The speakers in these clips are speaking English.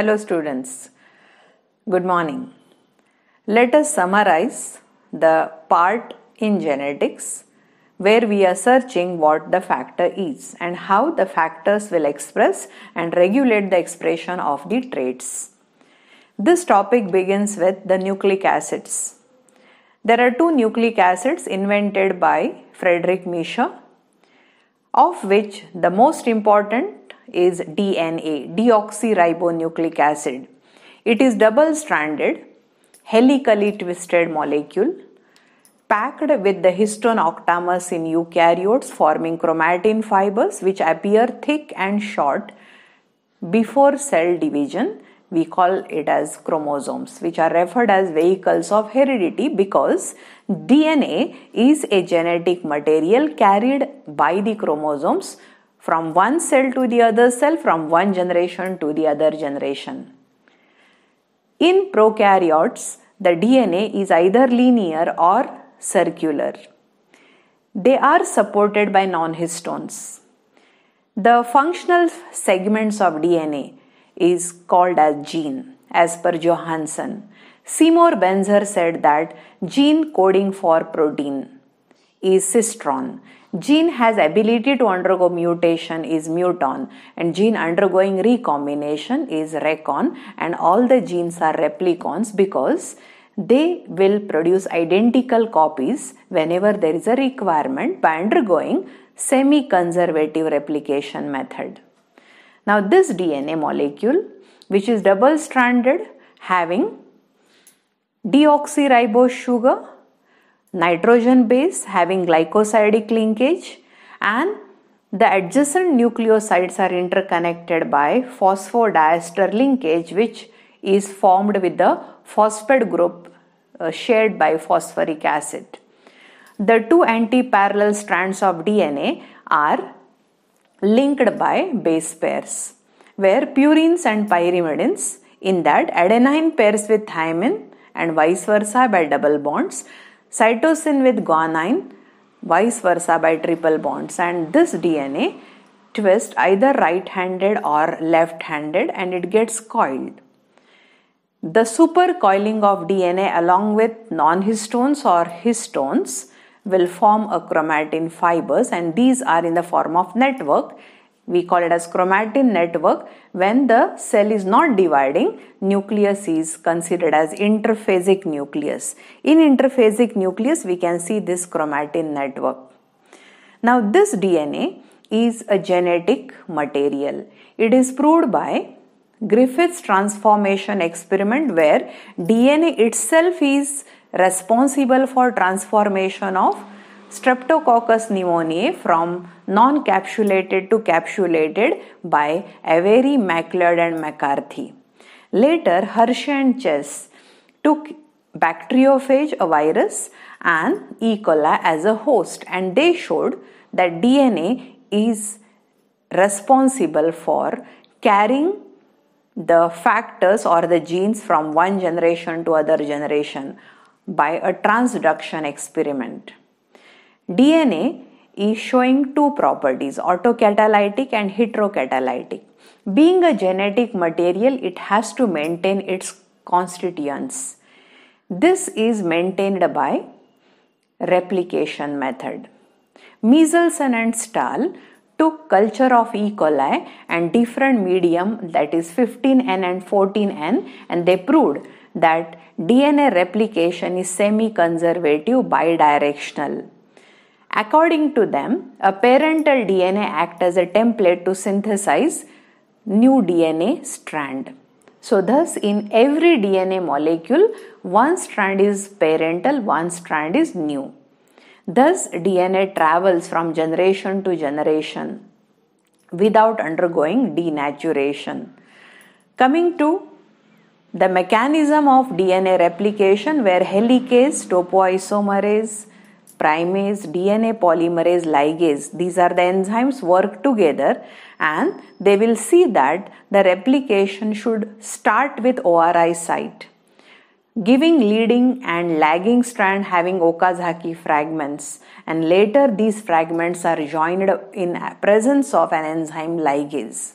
Hello, students. Good morning. Let us summarize the part in genetics where we are searching what the factor is and how the factors will express and regulate the expression of the traits. This topic begins with the nucleic acids. There are two nucleic acids invented by Frederick Miescher, of which the most important is DNA, deoxyribonucleic acid. It is double stranded, helically twisted molecule packed with the histone octamers in eukaryotes forming chromatin fibers which appear thick and short before cell division we call it as chromosomes, which are referred as vehicles of heredity because DNA is a genetic material carried by the chromosomes from one cell to the other cell, from one generation to the other generation. In prokaryotes, the DNA is either linear or circular. They are supported by non-histones. The functional segments of DNA is called as gene, as per Johansen. Seymour Benzer said that gene coding for protein is cistron. Gene has ability to undergo mutation is muton and gene undergoing recombination is recon and all the genes are replicons because they will produce identical copies whenever there is a requirement by undergoing semi-conservative replication method. Now this DNA molecule which is double stranded having deoxyribose sugar nitrogen base having glycosidic linkage and the adjacent nucleosides are interconnected by phosphodiester linkage which is formed with the phosphate group uh, shared by phosphoric acid. The two anti-parallel strands of DNA are linked by base pairs where purines and pyrimidines in that adenine pairs with thymine and vice versa by double bonds cytosine with guanine, vice versa by triple bonds, and this DNA twist either right handed or left handed and it gets coiled. The supercoiling of DNA along with non histones or histones will form a chromatin fibers and these are in the form of network we call it as chromatin network. When the cell is not dividing, nucleus is considered as interphasic nucleus. In interphasic nucleus, we can see this chromatin network. Now, this DNA is a genetic material. It is proved by Griffith's transformation experiment where DNA itself is responsible for transformation of Streptococcus pneumoniae from non capsulated to capsulated by Avery, MacLeod, and McCarthy. Later, Hershey and Chess took bacteriophage, a virus, and E. coli as a host, and they showed that DNA is responsible for carrying the factors or the genes from one generation to other generation by a transduction experiment. DNA is showing two properties autocatalytic and heterocatalytic. Being a genetic material, it has to maintain its constituents. This is maintained by replication method. Measleson and Stahl took culture of E. coli and different medium that is 15N and 14N and they proved that DNA replication is semi-conservative bidirectional. According to them, a parental DNA act as a template to synthesize new DNA strand. So thus in every DNA molecule, one strand is parental, one strand is new. Thus DNA travels from generation to generation without undergoing denaturation. Coming to the mechanism of DNA replication where helicase, topoisomerase, primase, DNA polymerase, ligase, these are the enzymes work together and they will see that the replication should start with ORI site, giving leading and lagging strand having Okazaki fragments and later these fragments are joined in presence of an enzyme ligase.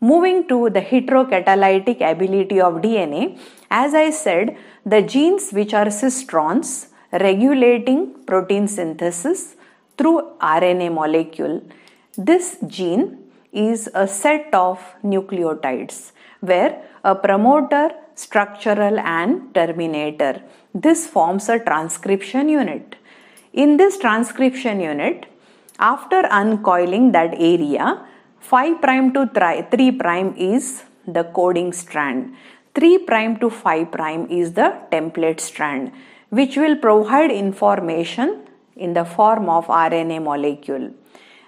Moving to the heterocatalytic ability of DNA, as I said, the genes which are cistrons regulating protein synthesis through RNA molecule. This gene is a set of nucleotides where a promoter, structural and terminator. This forms a transcription unit. In this transcription unit, after uncoiling that area, 5 prime to 3 prime is the coding strand. 3 prime to 5 prime is the template strand which will provide information in the form of RNA molecule.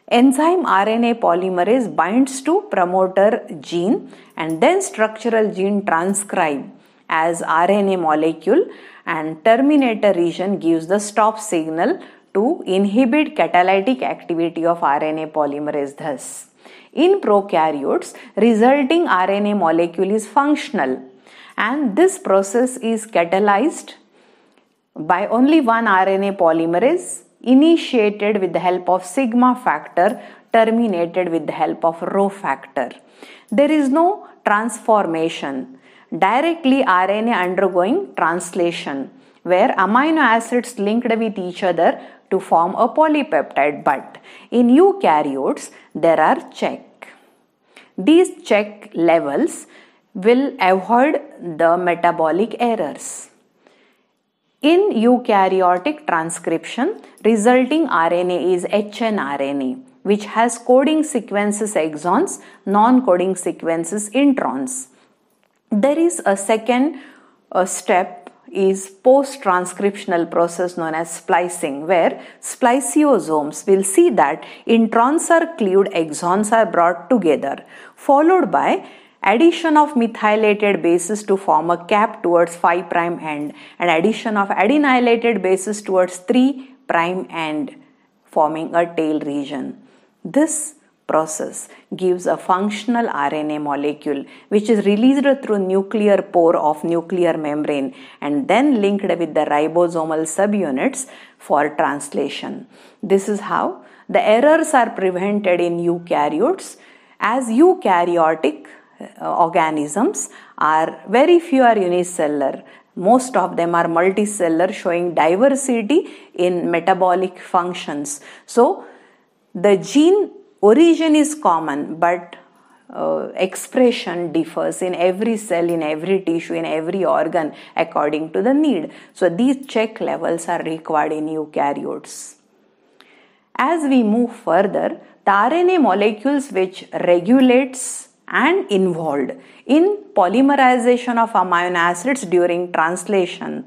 Enzyme RNA polymerase binds to promoter gene and then structural gene transcribe as RNA molecule and terminator region gives the stop signal to inhibit catalytic activity of RNA polymerase thus. In prokaryotes, resulting RNA molecule is functional and this process is catalyzed by only one RNA polymerase initiated with the help of sigma factor terminated with the help of rho factor. There is no transformation, directly RNA undergoing translation where amino acids linked with each other to form a polypeptide but in eukaryotes there are check. These check levels will avoid the metabolic errors in eukaryotic transcription, resulting RNA is hnRNA, which has coding sequences exons, non coding sequences introns. There is a second uh, step is post transcriptional process known as splicing where spliceosomes will see that introns are cleaved exons are brought together followed by addition of methylated bases to form a cap towards 5 prime end and addition of adenylated bases towards 3 prime end forming a tail region. This process gives a functional RNA molecule which is released through nuclear pore of nuclear membrane and then linked with the ribosomal subunits for translation. This is how the errors are prevented in eukaryotes as eukaryotic organisms are very few are unicellular most of them are multicellular showing diversity in metabolic functions so the gene origin is common but uh, expression differs in every cell, in every tissue, in every organ according to the need. So, these check levels are required in eukaryotes. As we move further, the RNA molecules which regulates and involved in polymerization of amino acids during translation.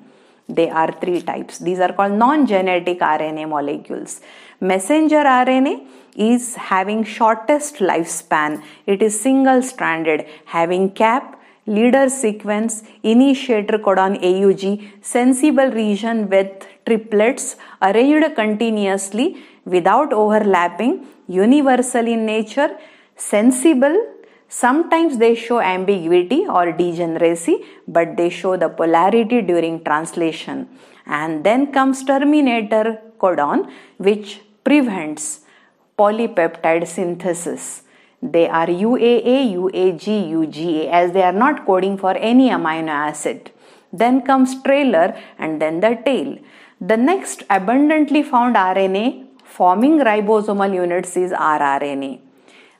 They are three types. These are called non genetic RNA molecules. Messenger RNA is having shortest lifespan, it is single stranded, having cap leader sequence, initiator codon AUG, sensible region with triplets arranged continuously without overlapping, universal in nature, sensible Sometimes they show ambiguity or degeneracy, but they show the polarity during translation. And then comes terminator codon, which prevents polypeptide synthesis. They are UAA, UAG, UGA as they are not coding for any amino acid. Then comes trailer and then the tail. The next abundantly found RNA forming ribosomal units is rRNA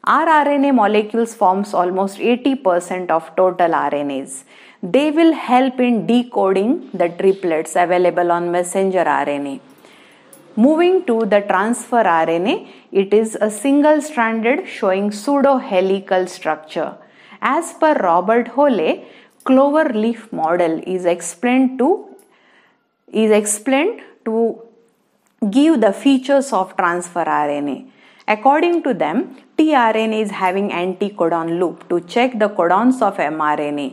rRNA molecules forms almost 80% of total RNAs. They will help in decoding the triplets available on messenger RNA. Moving to the transfer RNA, it is a single stranded showing pseudo helical structure. As per Robert Hole, clover leaf model is explained to is explained to give the features of transfer RNA. According to them, tRNA is having anticodon loop to check the codons of mRNA.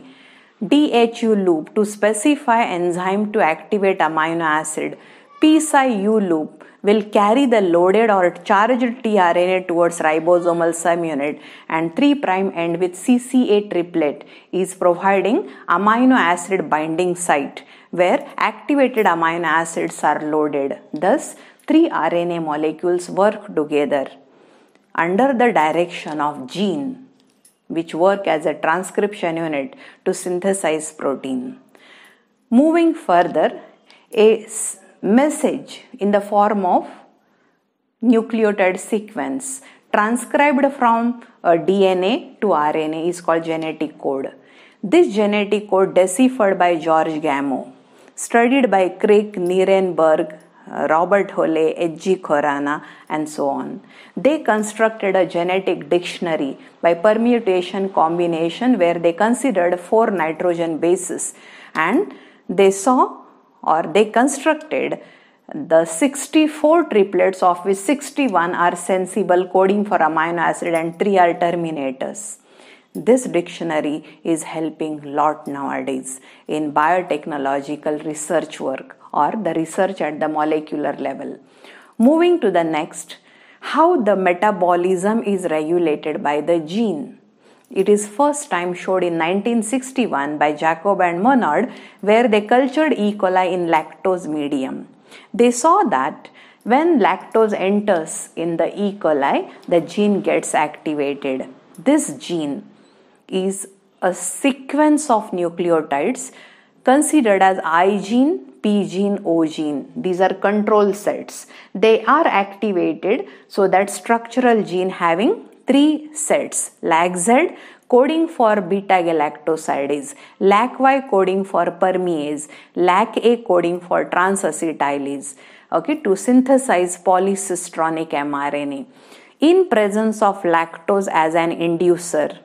DHU loop to specify enzyme to activate amino acid. psi loop will carry the loaded or charged tRNA towards ribosomal sum unit and 3' end with CCA triplet is providing amino acid binding site where activated amino acids are loaded. Thus, three RNA molecules work together under the direction of gene which work as a transcription unit to synthesize protein. Moving further, a message in the form of nucleotide sequence transcribed from DNA to RNA is called genetic code. This genetic code deciphered by George Gamow, studied by Craig Nirenberg. Robert Holley, H.G. Khorana, and so on. They constructed a genetic dictionary by permutation combination where they considered four nitrogen bases and they saw or they constructed the 64 triplets of which 61 are sensible coding for amino acid and 3 are terminators this dictionary is helping lot nowadays in biotechnological research work or the research at the molecular level. Moving to the next, how the metabolism is regulated by the gene. It is first time showed in 1961 by Jacob and Monod, where they cultured E. coli in lactose medium. They saw that when lactose enters in the E. coli, the gene gets activated. This gene is a sequence of nucleotides considered as I gene P gene, O gene. These are control sets. They are activated so that structural gene having three sets LAGZ coding for beta galactosidase, LACY coding for permease, LACA coding for transacetylase okay to synthesize polycistronic mRNA in presence of lactose as an inducer.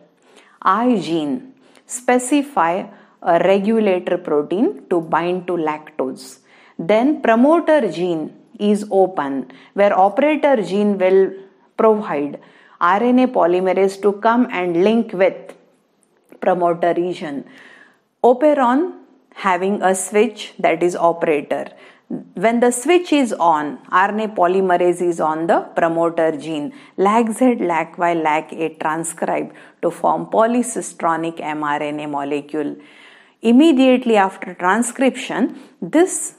I gene specify a regulator protein to bind to lactose then promoter gene is open where operator gene will provide RNA polymerase to come and link with promoter region. Operon having a switch that is operator. When the switch is on, RNA polymerase is on the promoter gene. LAG-Z, LAG-Y, LAG-A transcribed to form polycistronic mRNA molecule. Immediately after transcription, this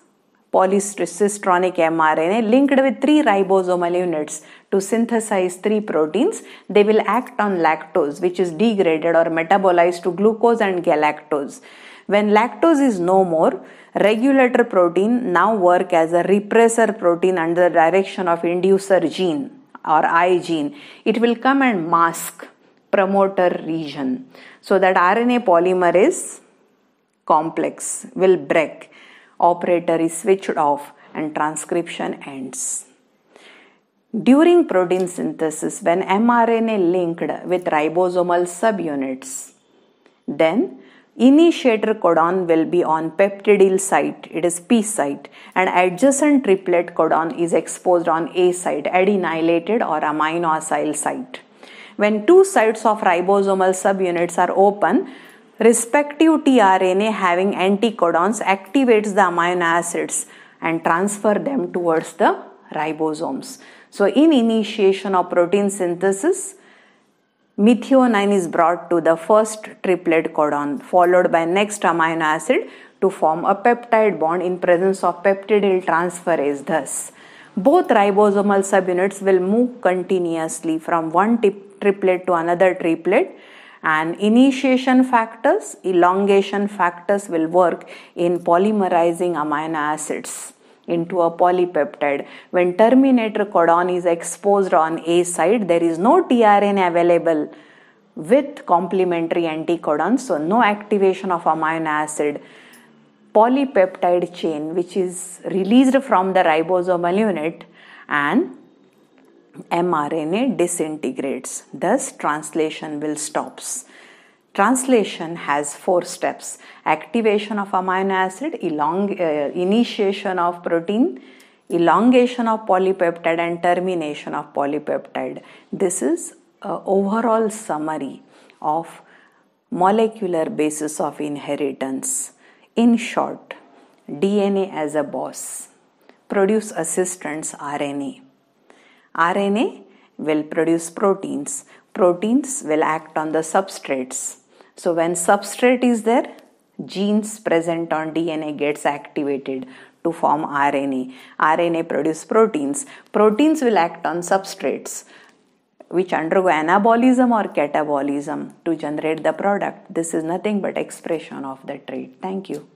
polycistronic mRNA linked with three ribosomal units to synthesize three proteins. They will act on lactose, which is degraded or metabolized to glucose and galactose. When lactose is no more, regulator protein now work as a repressor protein under the direction of inducer gene or I gene. It will come and mask promoter region so that RNA polymerase complex will break, operator is switched off, and transcription ends. During protein synthesis, when mRNA linked with ribosomal subunits, then initiator codon will be on peptidyl site, it is P site, and adjacent triplet codon is exposed on A site, adenylated or aminoacyl site. When two sites of ribosomal subunits are open, respective tRNA having anticodons activates the amino acids and transfer them towards the ribosomes. So in initiation of protein synthesis, methionine is brought to the first triplet codon followed by next amino acid to form a peptide bond in presence of peptidyl transferase thus. Both ribosomal subunits will move continuously from one triplet to another triplet and initiation factors, elongation factors will work in polymerizing amino acids into a polypeptide. When terminator codon is exposed on A site, there is no tRNA available with complementary anticodons, so no activation of amino acid. Polypeptide chain, which is released from the ribosomal unit, and mRNA disintegrates, thus, translation will stops. Translation has four steps activation of amino acid, elong, uh, initiation of protein, elongation of polypeptide, and termination of polypeptide. This is uh, overall summary of molecular basis of inheritance. In short, DNA as a boss, produce assistants RNA RNA will produce proteins. Proteins will act on the substrates. So when substrate is there, genes present on DNA gets activated to form RNA. RNA produce proteins. Proteins will act on substrates which undergo anabolism or catabolism to generate the product. This is nothing but expression of the trait. Thank you.